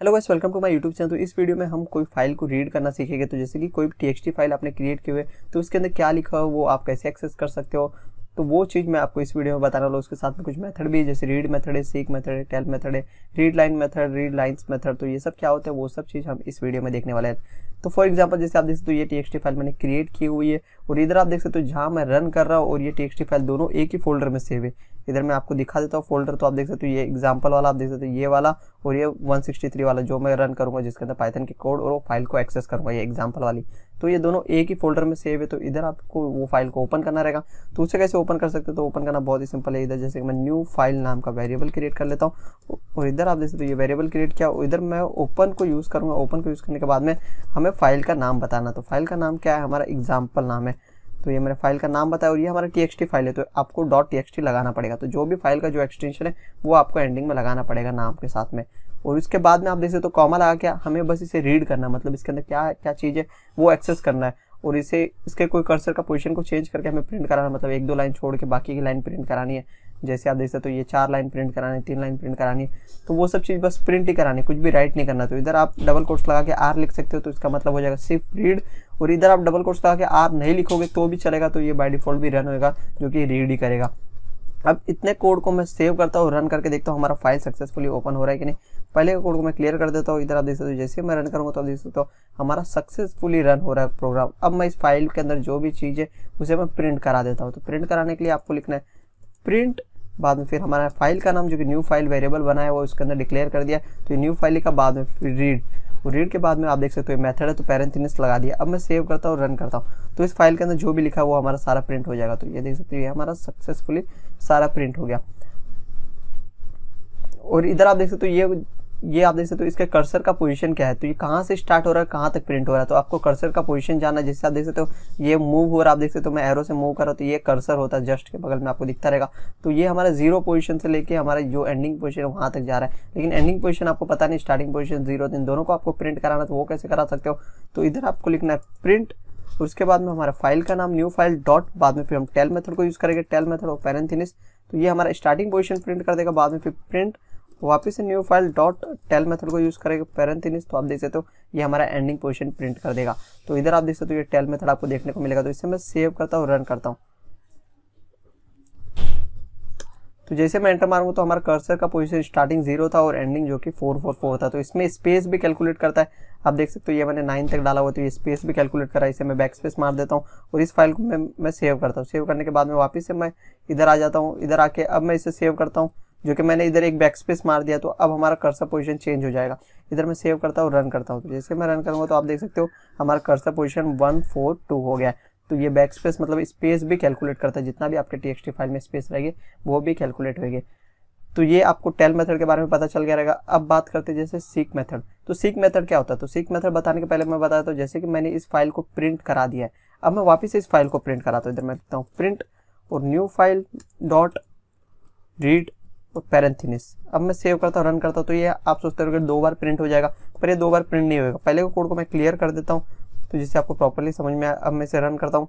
hello guys welcome to my YouTube channel तो इस video में हम कोई फाइल को रीड करना सीखेंगे तो जैसे कि कोई टी फाइल आपने क्रिएट की हुए तो उसके अंदर क्या लिखा हो वो आप कैसे एक्सेस कर सकते हो तो वो चीज़ मैं आपको इस वीडियो में बताने वाला उसके साथ में कुछ मेथड भी जैसे रीड मेथड है सीक मेथड है टेल मेथड है read line method read lines method तो ये सब क्या होता है वो सब चीज़ हम इस वीडियो में देखने वाले हैं तो फॉर एग्जांपल जैसे आप देख सकते हो ये टी फाइल मैंने क्रिएट की हुई है और इधर आप देख सकते हो जहाँ मैं रन कर रहा हूँ और ये टी फाइल दोनों एक ही फोल्डर में सेव है इधर मैं आपको दिखा देता हूँ फोल्डर तो आप देख सकते हो ये एग्जाम्पल वाला आप देख सकते हो ये वाला और ये 163 वाला जो मैं रन करूँगा जिसके अंदर पाइथन के कोड और वो फाइल को एक्सेस करूँगा ये एग्जाम्पल वाली तो ये दोनों एक ही फोल्डर में सेव है तो इधर आपको वो फाइल को ओपन करना रहेगा तो उसे कैसे ओपन कर सकते हो तो ओपन करना बहुत ही सिंपल है इधर जैसे कि मैं न्यू फाइल नाम का वेरिएबल क्रिएट कर लेता हूँ और इधर आप देख सकते हो ये वेरिएबल क्रिएट किया इधर मैं ओपन को यूज़ करूँगा ओपन को यूज़ करने के बाद में हमें फाइल का नाम बताना तो फाइल का नाम क्या है हमारा एग्जाम्पल नाम है तो ये मेरे फाइल का नाम बताया और ये हमारा टी फाइल है तो आपको डॉट टी लगाना पड़ेगा तो जो भी फाइल का जो एक्सटेंशन है वो आपको एंडिंग में लगाना पड़ेगा नाम के साथ में और इसके बाद में आप देख सकते हो तो कॉमा लगा क्या हमें बस इसे रीड करना मतलब इसके अंदर क्या क्या चीज़ है वो एक्सेस करना है और इसे इसके कोई कर्सर का पोजिशन को चेंज करके हमें प्रिंट कराना मतलब एक दो लाइन छोड़ के बाकी की लाइन प्रिंट करानी है जैसे आप देख सकते हो तो ये चार लाइन प्रिंट करानी है तीन लाइन प्रिंट करानी है तो वो सब चीज़ बस प्रिंट ही करानी है कुछ भी राइट नहीं करना तो इधर आप डबल कोर्स लगा के आर लिख सकते हो तो इसका मतलब हो जाएगा सिर्फ रीड और इधर आप डबल कोर्स लगा के आर नहीं लिखोगे तो भी चलेगा तो ये बाय डिफॉल्ट भी रन होगा जो कि रीड ही करेगा अब इतने कोड को मैं सेव करता हूँ रन करके देखता हूँ हमारा फाइल सक्सेसफुली ओपन हो रहा है कि नहीं पहले के कोड को मैं क्लियर कर देता हूँ इधर आप देख सकते हो जैसे मैं रन करूँगा तो आप देख सकते हो हमारा सक्सेसफुली रन हो रहा है प्रोग्राम अब मैं इस फाइल के अंदर जो भी चीज़ है उसे मैं प्रिंट करा देता हूँ तो प्रिंट कराने के लिए आपको लिखना है प्रिंट बाद में फिर हमारा फाइल का नाम जो कि न्यू फाइल वेरिएबल बनाया हुआ उसके अंदर डिक्लेयर कर दिया तो न्यू फाइल का बाद में फिर रीड और रीड के बाद में आप देख सकते हो मेथड है तो पेरेंथिनस लगा दिया अब मैं सेव करता हूँ रन करता हूँ तो इस फाइल के अंदर जो भी लिखा वो हमारा सारा प्रिंट हो जाएगा तो ये देख सकते हो ये हमारा सक्सेसफुली सारा प्रिंट हो गया और इधर आप देख सकते हो ये ये आप देख सकते हो इसके इसका कर्सर का पोजीशन क्या है तो ये कहाँ से स्टार्ट हो रहा है कहाँ तक प्रिंट हो रहा है तो आपको कर्सर का पोजीशन जानना जैसे आप देख सकते हो ये मूव हो रहा है आप देख सकते हो मैं एरो से मूव कर रहा हूँ तो ये कर्सर होता है जस्ट के बगल में आपको दिखता रहेगा तो ये हमारा जीरो पोजीशन से लेके हमारा जो एंडिंग पोजिशन वहाँ तक जा रहा है लेकिन एंडिंग पोजिशन आपको पता नहीं स्टार्टिंग पोजिशन जीरो इन दोनों को आपको प्रिंट कराना तो वो कैसे करा सकते हो तो इधर आपको लिखना है प्रिंट उसके बाद में हमारा फाइल का नाम न्यू फाइल डॉट बाद में फिर हम टेल मेथड को यूज़ करेंगे टेल मेथड और पेरेंथिनिस तो ये हमारा स्टार्टिंग पोजिशन प्रिंट कर देगा बाद में फिर प्रिंट वापस से new file dot tell method को यूज़ करेगा पेरेंथिनिस तो आप देख सकते हो ये हमारा एंडिंग पोजिशन प्रिंट कर देगा तो इधर आप देख सकते हो ये टेल मेथड आपको देखने को मिलेगा तो इससे मैं सेव करता हूँ रन करता हूँ तो जैसे मैं एंटर मारूंगा तो हमारा कर्सर का पोजीशन स्टार्टिंग जीरो था और एंडिंग जो कि फोर फोर फोर था तो इसमें स्पेस भी कैलकुलेट करता है आप देख सकते हो ये मैंने नाइन तक डाला हुआ तो ये स्पेस भी कैलकुलेट करा इसे मैं बैक स्पेस मार देता हूँ और इस फाइल को मैं मैं सेव करता हूँ सेव करने के बाद में वापस से मैं इधर आ जाता हूँ इधर आके अब मैं इसे सेव करता हूँ जो कि मैंने इधर एक बैक स्पेस मार दिया तो अब हमारा कर्सर पोजीशन चेंज हो जाएगा इधर मैं सेव करता हूँ रन करता हूँ तो जैसे मैं रन करूँगा तो आप देख सकते हो हमारा cursor position one four two हो गया तो ये बैक स्पेस मतलब स्पेस भी कैलकुलेट करता है जितना भी आपके टी फाइल में स्पेस रहेगी वो भी कैलकुलेट होगी तो ये आपको टेल मेथड के बारे में पता चल गया रहेगा अब बात करते हैं जैसे सीक मेथड तो सीक मेथड क्या होता है तो सीक मेथड बताने के पहले मैं बताता हूँ तो जैसे कि मैंने इस फाइल को प्रिंट करा दिया है अब मैं वापस इस फाइल को प्रिंट कराता हूँ इधर मैं लिखता हूँ प्रिंट और new file dot read parenthesis तो अब मैं सेव करता हूँ रन करता हूँ तो ये आप सोचते हो दो बार प्रिंट हो जाएगा पर ये दो बार प्रिंट नहीं होगा पहले को कोड को मैं क्लियर कर देता हूँ तो जिससे आपको प्रॉपरली समझ में आया अब मैं इसे रन करता हूँ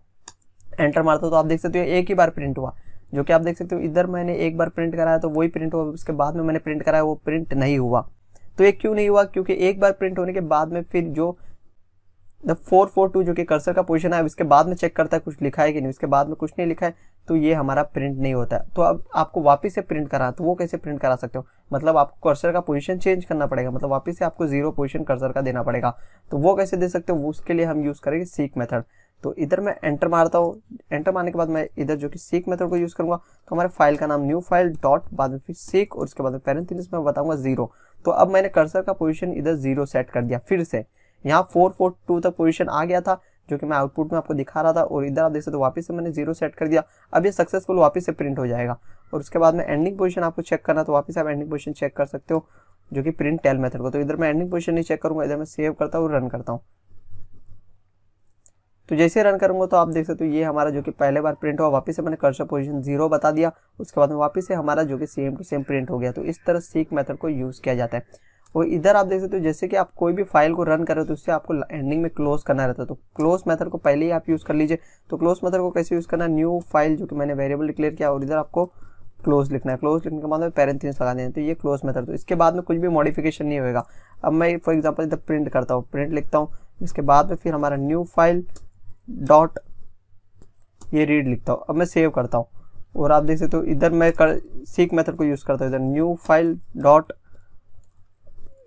एंटर मारता हूँ तो आप देख सकते हो एक ही बार प्रिंट हुआ जो कि आप देख सकते हो इधर मैंने एक बार प्रिंट कराया तो वही प्रिंट हुआ उसके बाद में मैंने प्रिंट कराया वो प्रिंट नहीं हुआ तो ये क्यों नहीं हुआ क्योंकि एक बार प्रिंट होने के बाद में फिर जो द फोर फोर टू जो कि कर्सर का पोजीशन है उसके बाद में चेक करता है कुछ लिखा है कि नहीं उसके बाद में कुछ नहीं लिखा है तो ये हमारा प्रिंट नहीं होता है तो अब आपको वापस से प्रिंट करा तो वो कैसे प्रिंट करा सकते हो मतलब आपको कर्सर का पोजीशन चेंज करना पड़ेगा मतलब वापस से आपको जीरो पोजीशन कर्सर का देना पड़ेगा तो वो कैसे दे सकते हो उसके लिए हम यूज़ करेंगे सीक मेथड तो इधर मैं एंटर मारता हूँ एंटर मारने के बाद मैं इधर जो कि सीक मेथड को यूज़ करूँगा तो हमारे फाइल का नाम न्यू फाइल डॉट बाद में फिर सीक और उसके बाद में पेरेंथिनिस में बताऊँगा जीरो तो अब मैंने कर्सर का पोजिशन इधर जीरो सेट कर दिया फिर से यहाँ फोर फोर टू तक पोजिशन आ गया था जो कि मैं आउटपुट में आपको दिखा रहा था और इधर आप देख सकते हो वापस से मैंने जीरो सेट कर दिया अब ये सक्सेसफुल वापस से प्रिंट हो जाएगा और उसके बाद में एंडिंग पोजिशन आपको चेक करना तो वापस आप एंडिंग पोजिशन चेक कर सकते हो जो कि प्रिंट टेल मेथड को तो इधर मैं एंडिंग पोजिशन नहीं चेक करूंगा इधर मैं सेव करता हूँ रन करता हूँ तो जैसे रन करूंगा तो आप देख सकते हो ये हमारा जो कि पहले बार प्रिंट हुआ वापस से मैंने कर्सर पोजीशन जीरो बता दिया उसके बाद में वापस से हमारा जो कि सेम टू सेम प्रिंट हो गया तो इस तरह सीक मेथड को यूज़ किया जाता है और इधर आप देख सकते हो जैसे कि आप कोई भी फाइल को रन कर रहे हो तो उससे आपको एंडिंग में क्लोज करना रहता है तो क्लोज मेथड को पहले ही आप यूज़ कर लीजिए तो क्लोज मेथड को कैसे यूज़ करना न्यू फाइल जो कि मैंने वेरिएबल डिक्लेयर किया और इधर आपको क्लोज लिखना है क्लोज लिखने के बाद में लगा देना तो ये क्लोज मेथड तो इसके बाद में कुछ भी मॉडिफिकेशन नहीं होगा अब मैं फॉर एग्जाम्पल इधर प्रिंट करता हूँ प्रिंट लिखता हूँ इसके बाद में फिर हमारा न्यू फाइल डॉट ये रीड लिखता हूँ अब मैं सेव करता हूँ और आप देख सकते हो इधर मैं कर सीख मेथड को यूज़ करता हूँ इधर न्यू फाइल डॉट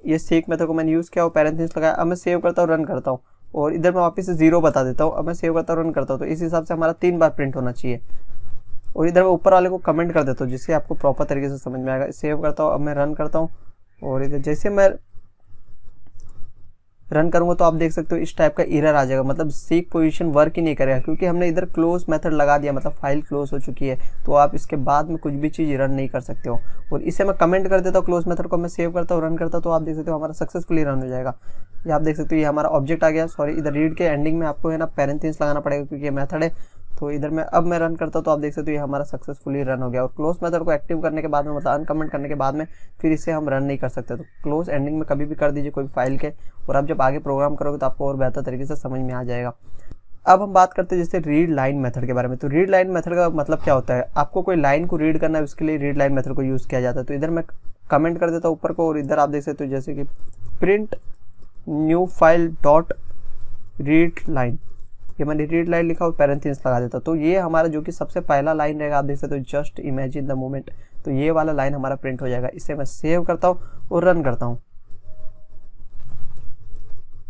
ये सेक मेथड को मैंने यूज़ किया और पैरेंथिस लगाया अब मैं सेव करता हूँ रन करता हूँ और इधर मैं वापस से जीरो बता देता हूँ अब मैं सेव करता हूँ रन करता हूँ तो इस हिसाब से हमारा तीन बार प्रिंट होना चाहिए और इधर मैं ऊपर वाले को कमेंट कर देता हूँ जिससे आपको प्रॉपर तरीके से समझ में आएगा सेव करता हूँ अब मैं रन करता हूँ और इधर जैसे मैं रन करूँगा तो आप देख सकते हो इस टाइप का इरर आ जाएगा मतलब सीक पोजिशन वर्क ही नहीं करेगा क्योंकि हमने इधर क्लोज मेथड लगा दिया मतलब फाइल क्लोज हो चुकी है तो आप इसके बाद में कुछ भी चीज़ रन नहीं कर सकते हो और इसे मैं कमेंट कर देता हूँ क्लोज मेथड को मैं सेव करता हूँ रन करता हूँ तो आप देख सकते हो हमारा सक्सेसफुली रन हो जाएगा ये आप देख सकते हो ये हमारा ऑब्जेक्ट आ गया सॉरी इधर रीड के एंडिंग में आपको है ना पेरेंथिंस लगाना पड़ेगा क्योंकि ये मेथड है तो इधर मैं अब मैं रन करता हूँ तो आप देख सकते हो ये हमारा सक्सेसफुली रन हो गया और क्लोज मेथड को एक्टिव करने के बाद में मतलब अनकमेंट करने के बाद में फिर इसे हम रन नहीं कर सकते तो क्लोज एंडिंग में कभी भी कर दीजिए कोई फाइल के और आप जब आगे प्रोग्राम करोगे तो आपको और बेहतर तरीके से समझ में आ जाएगा अब हम बात करते हैं जैसे रीड लाइन मेथड के बारे में तो रीड लाइन मेथड का मतलब क्या होता है आपको कोई लाइन को रीड करना है उसके लिए रीड लाइन मेथड को यूज़ किया जाता है तो इधर मैं कमेंट कर देता हूँ ऊपर को और इधर आप देख सकते हो जैसे कि print new file dot read line ये मैंने रीड लाइन लिखा और पैरेंथिस लगा देता तो ये हमारा जो कि सबसे पहला लाइन रहेगा आप देख सकते हो जस्ट इमेजिन द मोमेंट तो ये वाला लाइन हमारा प्रिंट हो जाएगा इसे मैं सेव करता हूँ और रन करता हूँ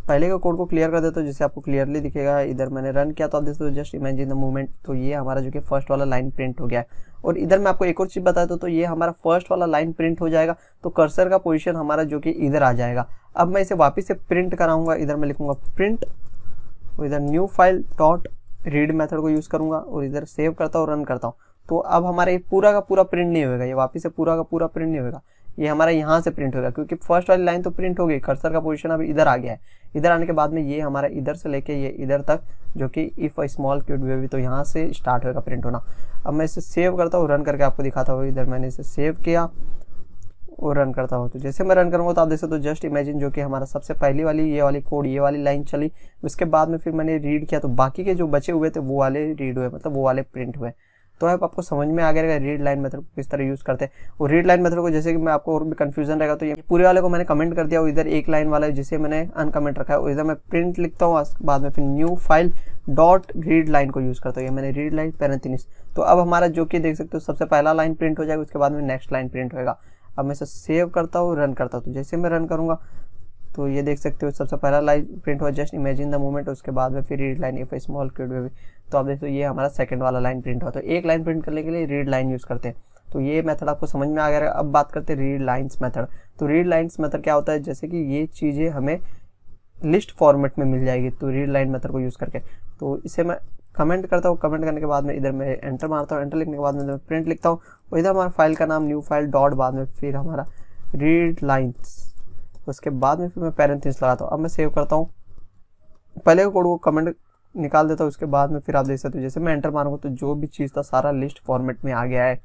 पहले के कोड को क्लियर कर देता हूँ जिससे आपको क्लियरली दिखेगा इधर मैंने रन किया तो आप देख सकते हो जस्ट इमेजिन द मूवमेंट तो ये हमारा जो कि फर्स्ट वाला लाइन प्रिंट हो गया और इधर मैं आपको एक और चीज़ बता दूँ तो ये हमारा फर्स्ट वाला लाइन प्रिंट हो जाएगा तो कर्सर का पोजिशन हमारा जो कि इधर आ जाएगा अब मैं इसे वापस से प्रिंट कराऊंगा इधर मैं लिखूंगा प्रिंट और इधर new file dot read method को यूज़ करूँगा और इधर सेव करता हूँ रन करता हूँ तो अब हमारा ये पूरा का पूरा प्रिंट नहीं होगा ये वापस से पूरा का पूरा प्रिंट नहीं होगा ये हमारा यहाँ से प्रिंट होगा क्योंकि फर्स्ट वाली लाइन तो प्रिंट हो गई कर्सर का पोजीशन अब इधर आ गया है इधर आने के बाद में ये हमारा इधर से लेके ये इधर तक जो कि इफ़ अ स्मॉल क्यूड वे भी तो यहाँ से स्टार्ट होगा प्रिंट होना अब मैं इसे सेव करता हूँ रन करके आपको दिखाता हूँ इधर मैंने इसे सेव किया वो रन करता हो तो जैसे मैं रन करूँगा तो आप देख सकते हो जस्ट इमेजिन जो कि हमारा सबसे पहली वाली ये वाली कोड ये वाली लाइन चली उसके बाद में फिर मैंने रीड किया तो बाकी के जो बचे हुए थे वो वाले रीड हुए मतलब वो वाले प्रिंट हुए तो आप आपको समझ में आ गया रीड लाइन मेथड को किस तरह यूज़ करते हैं और रीड लाइन मेथड को जैसे कि मैं आपको और भी कन्फ्यूजन रहेगा तो ये पूरे वाले को मैंने कमेंट कर दिया और इधर एक लाइन वाला जिसे मैंने अनकमेंट रखा है इधर मैं प्रिंट लिखता हूँ बाद में फिर new file dot read line को यूज़ करता हूँ ये मैंने रीड लाइन पेरेंथिनिस तो अब हमारा जो कि देख सकते हो सबसे पहला लाइन प्रिंट हो जाएगा उसके बाद में नेक्स्ट लाइन प्रिंट होगा अब मैं इसे सेव करता हूँ रन करता हूँ तो जैसे मैं रन करूँगा तो ये देख सकते हो सबसे पहला लाइन प्रिंट हुआ जस्ट इमेजिन द मोमेंट उसके बाद में फिर read line if small cued में भी तो आप देखो ये हमारा सेकंड वाला लाइन प्रिंट हुआ तो एक लाइन प्रिंट करने के लिए रीड लाइन यूज़ करते हैं तो ये मेथड आपको समझ में आ गया है अब बात करते हैं रीड लाइन्स मैथड तो रीड लाइन्स मैथड क्या होता है जैसे कि ये चीज़ें हमें लिस्ट फॉर्मेट में मिल जाएगी तो रीड लाइन मेथड को यूज़ करके तो इसे मैं कमेंट करता हूँ कमेंट करने के बाद में इधर मैं एंटर मारता हूँ एंटर लिखने के बाद में प्रिंट लिखता हूँ और इधर हमारा फाइल का नाम न्यू फाइल डॉट बाद में फिर हमारा रीड लाइन्स उसके बाद में फिर मैं पेरेंथिस लगाता हूँ अब मैं सेव करता हूँ पहले कोड को कमेंट निकाल देता हूँ उसके बाद में फिर आप देख सकते हो जैसे मैं एंटर मारूंगा तो जो भी चीज़ था सारा लिस्ट फॉर्मेट में आ गया है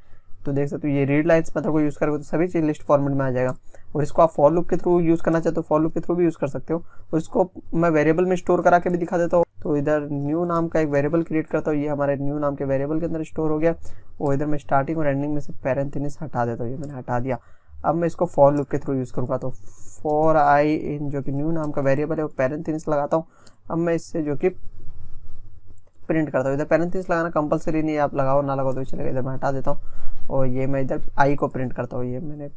तो देख सकते हो ये रीड लाइन्स मेथड को यूज़ करोगे तो सभी चीज़ लिस्ट फॉर्मेट में आ जाएगा और इसको आप फॉर लूप के थ्रू यूज़ करना चाहते हो फॉर लूप के थ्रू भी यूज़ कर सकते हो और इसको मैं वेरिएबल में स्टोर करा के भी दिखा देता हूँ तो इधर न्यू नाम का एक वेरिएबल क्रिएट करता हूँ ये हमारे न्यू नाम के वेरिएबल के अंदर स्टोर हो गया और इधर मैं स्टार्टिंग और एंडिंग में से पैरेंथिनिस हटा देता हूँ ये मैंने हटा दिया अब मैं इसको फॉर लूप के थ्रू यूज़ करूँगा तो फॉर आई इन जो कि न्यू नाम का वेरिएबल है वो पैरेंथिनिस लगाता हूँ अब मैं इससे जो कि प्रिंट करता हूँ इधर पैरेंथिस लगाना कंपलसरी नहीं है आप लगाओ ना लगाओ तो चलेगा इधर मैं हटा देता हूँ और ये मैं इधर आई को प्रिंट करता हूँ ये मैंने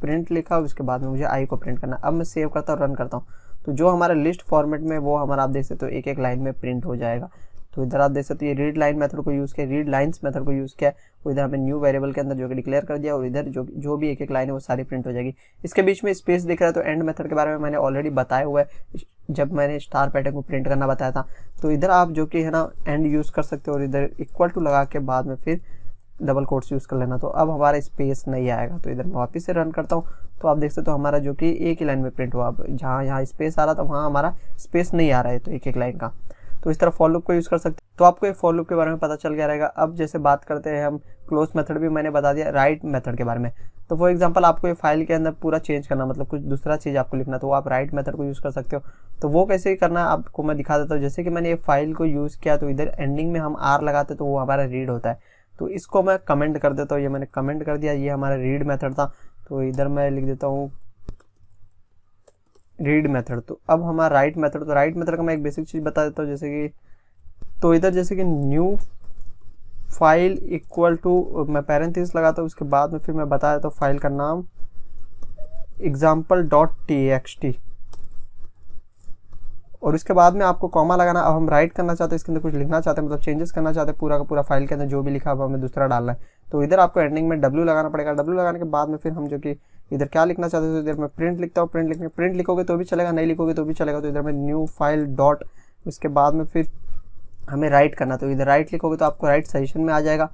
प्रिंट लिखा उसके बाद में मुझे आई को प्रिंट करना अब मैं सेव करता हूँ रन करता हूँ तो जो हमारा लिस्ट फॉर्मेट में वो हमारा आप देख सकते हो एक एक लाइन में प्रिंट हो जाएगा तो इधर आप देख सकते हो ये रीड लाइन मेथड को यूज़ किया रीड लाइन्स मेथड को यूज़ किया और इधर हमें न्यू वेरिएबल के अंदर जो कि डिक्लेयर कर दिया और इधर जो जो भी एक एक लाइन है वो सारी प्रिंट हो जाएगी इसके बीच में स्पेस दिख रहा है तो एंड मेथड के बारे में मैंने ऑलरेडी बताया हुआ है जब मैंने स्टार पैटर्न को प्रिंट करना बताया था तो इधर आप जो कि है ना एंड यूज़ कर सकते हो और इधर इक्वल टू लगा के बाद में फिर डबल कोट्स यूज़ कर लेना तो अब हमारा स्पेस नहीं आएगा तो इधर मैं वापस से रन करता हूँ तो आप देख सकते हो हमारा जो कि एक ही लाइन में प्रिंट हुआ अब जहाँ यहाँ स्पेस आ रहा था तो वहाँ हमारा स्पेस नहीं आ रहा है तो एक एक लाइन का तो इस तरह फॉलोअप को यूज़ कर सकते तो आपको एक फॉलोअप के बारे में पता चल गया रहेगा अब जैसे बात करते हैं हम क्लोज मेथड भी मैंने बता दिया राइट मेथड के बारे में तो फॉर एग्जाम्पल आपको ये फाइल के अंदर पूरा चेंज करना मतलब कुछ दूसरा चीज़ आपको लिखना तो वो आप राइट मेथड को यूज़ कर सकते हो तो वो कैसे करना आपको मैं दिखा देता हूँ जैसे कि मैंने ये फाइल को यूज़ किया तो इधर एंडिंग में हम आर लगाते तो वो हमारा रीड होता है तो इसको मैं कमेंट कर देता हूँ ये मैंने कमेंट कर दिया ये हमारा रीड मेथड था तो इधर मैं लिख देता हूँ रीड मेथड तो अब हमारा राइट मेथड तो राइट मेथड का मैं एक बेसिक चीज़ बता देता हूँ जैसे कि तो इधर जैसे कि न्यू फाइल इक्वल टू मैं पैरेंथिस लगाता हूँ उसके बाद में फिर मैं बता देता हूँ फाइल का नाम example dot T X T और उसके बाद में आपको कॉमा लगाना अब हम राइट करना चाहते हैं इसके अंदर कुछ लिखना चाहते हैं मतलब चेंजेस करना चाहते हैं पूरा का पूरा फाइल के अंदर जो भी लिखा अब हमें दूसरा डालना है तो इधर आपको एंडिंग में डब्ल्यू लगाना पड़ेगा डब्ल्यू लगाने के बाद में फिर हम जो कि इधर क्या लिखना चाहते हैं तो इधर मैं प्रिंट लिखता हूँ प्रिंट लिखने प्रिंट लिखोगे तो भी चलेगा नहीं लिखोगे तो भी चलेगा तो इधर में न्यू फाइल डॉट उसके बाद में फिर हमें राइट करना तो इधर राइट लिखोगे तो आपको राइट सजेशन में आ जाएगा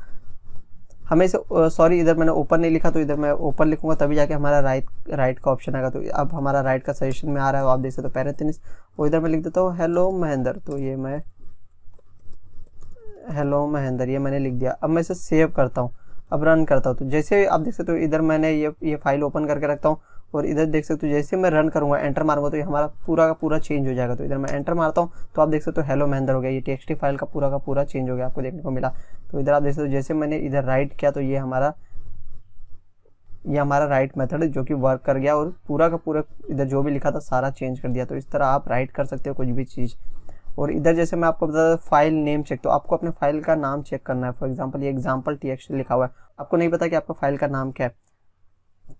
हमें इसे सॉरी इधर मैंने ओपन नहीं लिखा तो इधर मैं ओपन लिखूंगा तभी जाके हमारा राइट राइट का ऑप्शन आएगा तो अब हमारा राइट का सजेशन में आ रहा है आप देख सकते हो पैरेथिनिस वो इधर मैं लिख देता हूँ हेलो महेंद्र तो ये मैं हेलो महेंद्र ये मैंने लिख दिया अब मैं इसे सेव करता हूँ अब रन करता हूँ तो जैसे आप देख सकते हो इधर मैंने ये ये फाइल ओपन करके रखता हूँ और इधर देख सकते हो जैसे मैं रन करूँगा एंटर मारूंगा तो ये हमारा पूरा का पूरा चेंज हो जाएगा तो इधर मैं एंटर मारता हूँ तो आप देख सकते हो हेलो महेंद्र हो गया ये टेक्सटी फाइल का पूरा का पूरा चेंज हो गया आपको देखने को मिला तो इधर आप देख सकते हो जैसे मैंने इधर राइट किया तो ये हमारा ये हमारा राइट मेथड जो कि वर्क कर गया और पूरा का पूरा इधर जो भी लिखा था सारा चेंज कर दिया तो इस तरह आप राइट कर सकते हो कुछ भी चीज़ और इधर जैसे मैं आपको बता फाइल नेम चेक तो आपको अपने फाइल का नाम चेक करना है फॉर एग्जाम्पल ये एग्जाम्पल टी लिखा हुआ है आपको नहीं पता कि आपका फाइल का नाम क्या है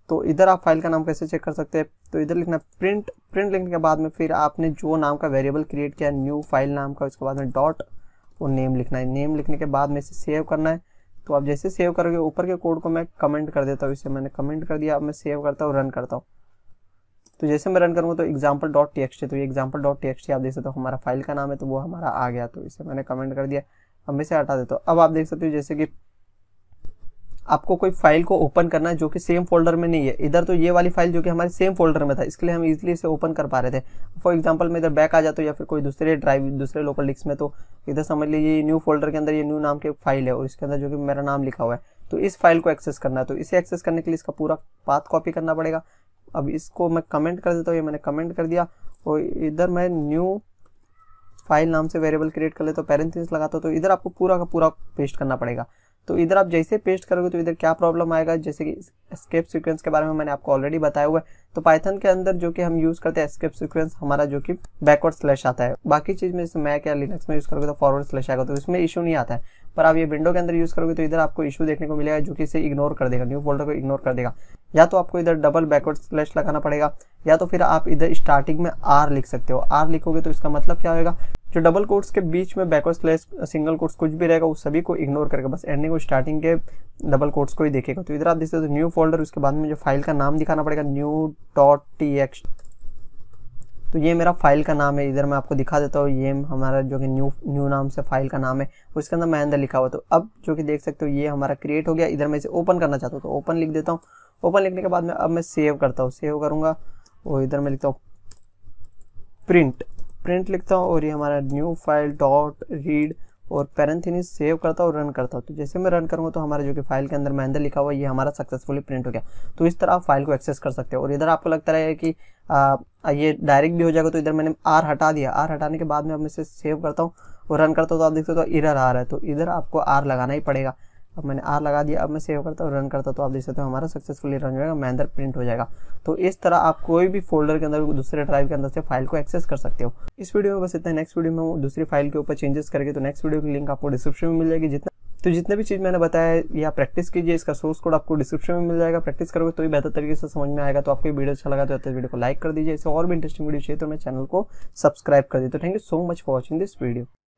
तो इधर आप फाइल का नाम कैसे चेक कर सकते हैं तो इधर लिखना प्रिंट प्रिंट लिखने के बाद में फिर आपने जो नाम का वेरिएबल क्रिएट किया न्यू फाइल नाम का उसके बाद में डॉट वो नेम लिखना है नेम लिखने के बाद में इसे सेव करना है तो आप जैसे सेव करोगे ऊपर के कोड को मैं कमेंट कर देता हूँ इसे मैंने कमेंट कर दिया अब मैं सेव करता हूँ रन करता हूँ तो जैसे मैं रन करूँगा तो एग्जाम्पल डॉट टी तो ये एग्जाम्पल डॉट टी आप देख सकते हो हमारा फाइल का नाम है तो वो हमारा आ गया तो इसे मैंने कमेंट कर दिया अब मैं इसे हटा देता हूँ अब आप देख सकते हो जैसे कि आपको कोई फाइल को ओपन करना है जो कि सेम फोल्डर में नहीं है इधर तो ये वाली फाइल जो कि हमारे सेम फोल्डर में था इसके लिए हम इजीली इसे ओपन कर पा रहे थे फॉर एग्जांपल मैं इधर बैक आ जाता या फिर कोई दूसरे ड्राइव दूसरे लोकल डिस्क में तो इधर समझ लीजिए न्यू फोल्डर के अंदर ये न्यू नाम की फाइल है और इसके अंदर जो कि मेरा नाम लिखा हुआ है तो इस फाइल को एक्सेस करना है तो इसे एक्सेस करने के लिए इसका पूरा पाथ कॉपी करना पड़ेगा अब इसको मैं कमेंट कर देता हूँ ये मैंने कमेंट कर दिया और इधर मैं न्यू फाइल नाम से वेरिएबल क्रिएट कर ले तो पेरेंथिस लगाता तो इधर आपको पूरा का पूरा पेस्ट करना पड़ेगा तो इधर आप जैसे पेस्ट करोगे तो इधर क्या प्रॉब्लम आएगा जैसे कि स्केप सीक्वेंस के बारे में मैंने आपको ऑलरेडी बताया हुआ है तो पाइथन के अंदर जो कि हम यूज़ करते हैं स्केप सीक्वेंस हमारा जो कि बैकवर्ड स्लैश आता है बाकी चीज़ में जैसे मैक या लिनक्स में यूज़ करोगे तो फॉरवर्ड स्लैश आएगा तो इसमें इशू नहीं आता है पर आप ये विंडो के अंदर यूज़ करोगे तो इधर आपको इशू देखने को मिलेगा जो कि इसे इग्नोर कर देगा न्यू फोल्डर को इग्नोर कर देगा या तो आपको इधर डबल बैकवर्ड स्लैश लगाना पड़ेगा या तो फिर आप इधर स्टार्टिंग में आर लिख सकते हो आर लिखोगे तो इसका मतलब क्या होगा जो डबल कोर्ट्स के बीच में बैकवर्ड स्लैश सिंगल कोर्ट्स कुछ भी रहेगा वो सभी को इग्नोर करेगा बस एंडिंग और स्टार्टिंग के डबल कोर्ट्स को ही देखेगा तो इधर आप देखते हो तो न्यू फोल्डर उसके बाद में जो फाइल का नाम दिखाना पड़ेगा न्यू डॉट टी एक्स तो ये मेरा फाइल का नाम है इधर मैं आपको दिखा देता हूँ ये हमारा जो कि न्यू न्यू नाम से फाइल का नाम है उसके अंदर मैं अंदर लिखा हुआ तो अब जो कि देख सकते हो ये हमारा क्रिएट हो गया इधर मैं इसे ओपन करना चाहता हूँ तो ओपन लिख देता हूँ ओपन लिखने के बाद में अब मैं सेव करता हूँ सेव करूँगा और इधर मैं लिखता हूँ प्रिंट प्रिंट लिखता हूँ और ये हमारा न्यू फाइल डॉट रीड और पैरेंथिन सेव करता और रन करता तो जैसे मैं रन करूँगा तो हमारा जो कि फाइल के अंदर मैं अंदर लिखा हुआ ये हमारा सक्सेसफुली प्रिंट हो गया तो इस तरह आप फाइल को एक्सेस कर सकते हो और इधर आपको लगता रहेगा कि आ, ये डायरेक्ट भी हो जाएगा तो इधर मैंने आर हटा दिया आर हटाने के बाद में अब मैं इसे सेव करता हूँ और रन करता हूँ तो आप देख सकते हो तो इधर आ रहा है तो इधर आपको आर लगाना ही पड़ेगा अब मैंने आर लगा दिया अब मैं सेव करता हूँ रन करता तो आप देख सकते हो हमारा सक्सेसफुली रन जाएगा मैं अंदर प्रिंट हो जाएगा तो इस तरह आप कोई भी फोल्डर के अंदर दूसरे ड्राइव के अंदर से फाइल को एक्सेस कर सकते हो इस वीडियो में बस इतना नेक्स्ट वीडियो में दूसरी फाइल के ऊपर चेंजेस करके तो नेक्स्ट वीडियो की लिंक आपको डिस्क्रिप्शन में मिल जाएगी जितना तो जितने भी चीज़ मैंने बताया या प्रैक्टिस कीजिए इसका सोर्स कोड आपको डिस्क्रिप्शन में मिल जाएगा प्रैक्टिस करोगे तो भी बेहतर तरीके से समझ में आएगा तो आपको वीडियो अच्छा लगा तो इस वीडियो को लाइक कर दीजिए इसे और भी इंटरेस्टिंग वीडियो चाहिए तो मेरे चैनल को सब्सक्राइब कर दीजिए तो thank you so much for watching this video